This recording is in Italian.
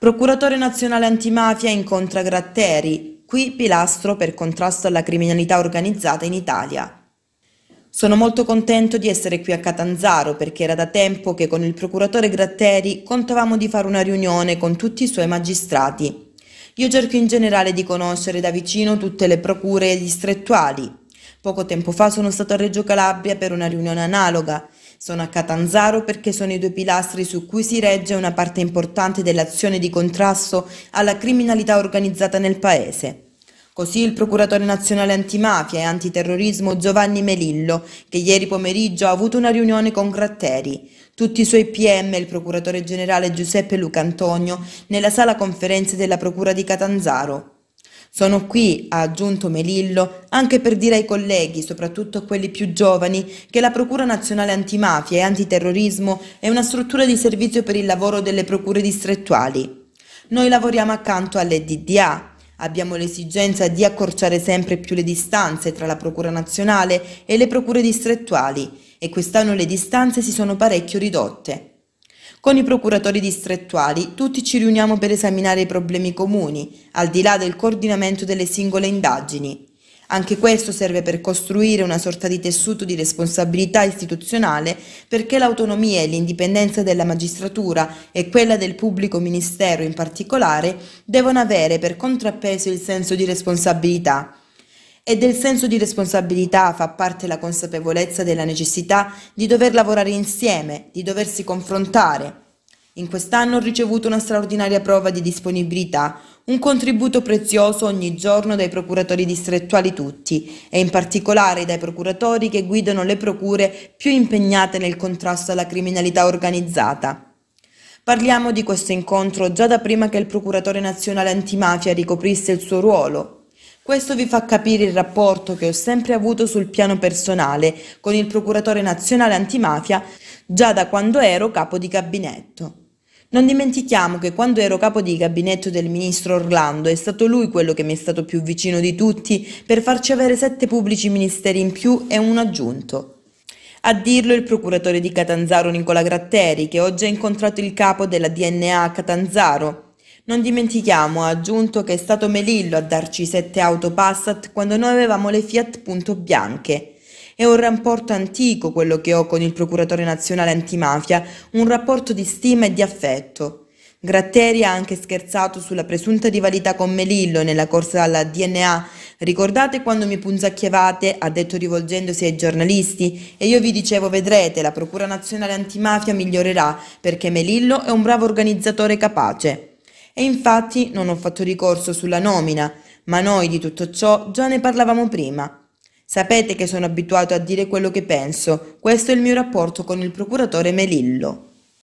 Procuratore nazionale antimafia incontra Gratteri, qui pilastro per contrasto alla criminalità organizzata in Italia. Sono molto contento di essere qui a Catanzaro perché era da tempo che con il procuratore Gratteri contavamo di fare una riunione con tutti i suoi magistrati. Io cerco in generale di conoscere da vicino tutte le procure distrettuali. Poco tempo fa sono stato a Reggio Calabria per una riunione analoga sono a Catanzaro perché sono i due pilastri su cui si regge una parte importante dell'azione di contrasto alla criminalità organizzata nel Paese. Così il procuratore nazionale antimafia e antiterrorismo Giovanni Melillo, che ieri pomeriggio ha avuto una riunione con Gratteri, tutti i suoi PM e il procuratore generale Giuseppe Luca Antonio nella sala conferenze della Procura di Catanzaro. Sono qui, ha aggiunto Melillo, anche per dire ai colleghi, soprattutto a quelli più giovani, che la Procura Nazionale Antimafia e Antiterrorismo è una struttura di servizio per il lavoro delle procure distrettuali. Noi lavoriamo accanto alle DDA. Abbiamo l'esigenza di accorciare sempre più le distanze tra la Procura Nazionale e le procure distrettuali e quest'anno le distanze si sono parecchio ridotte. Con i procuratori distrettuali tutti ci riuniamo per esaminare i problemi comuni, al di là del coordinamento delle singole indagini. Anche questo serve per costruire una sorta di tessuto di responsabilità istituzionale perché l'autonomia e l'indipendenza della magistratura e quella del pubblico ministero in particolare devono avere per contrappeso il senso di responsabilità e del senso di responsabilità fa parte la consapevolezza della necessità di dover lavorare insieme, di doversi confrontare. In quest'anno ho ricevuto una straordinaria prova di disponibilità, un contributo prezioso ogni giorno dai procuratori distrettuali tutti e in particolare dai procuratori che guidano le procure più impegnate nel contrasto alla criminalità organizzata. Parliamo di questo incontro già da prima che il procuratore nazionale antimafia ricoprisse il suo ruolo, questo vi fa capire il rapporto che ho sempre avuto sul piano personale con il procuratore nazionale antimafia già da quando ero capo di gabinetto. Non dimentichiamo che quando ero capo di gabinetto del ministro Orlando è stato lui quello che mi è stato più vicino di tutti per farci avere sette pubblici ministeri in più e un aggiunto. A dirlo il procuratore di Catanzaro Nicola Gratteri, che oggi ha incontrato il capo della DNA a Catanzaro, non dimentichiamo, ha aggiunto, che è stato Melillo a darci sette auto Passat quando noi avevamo le Fiat Punto Bianche. È un rapporto antico quello che ho con il procuratore nazionale antimafia, un rapporto di stima e di affetto. Gratteri ha anche scherzato sulla presunta rivalità con Melillo nella corsa alla DNA. Ricordate quando mi punzacchiavate? ha detto rivolgendosi ai giornalisti. E io vi dicevo, vedrete, la Procura Nazionale Antimafia migliorerà perché Melillo è un bravo organizzatore capace. E infatti non ho fatto ricorso sulla nomina, ma noi di tutto ciò già ne parlavamo prima. Sapete che sono abituato a dire quello che penso, questo è il mio rapporto con il procuratore Melillo.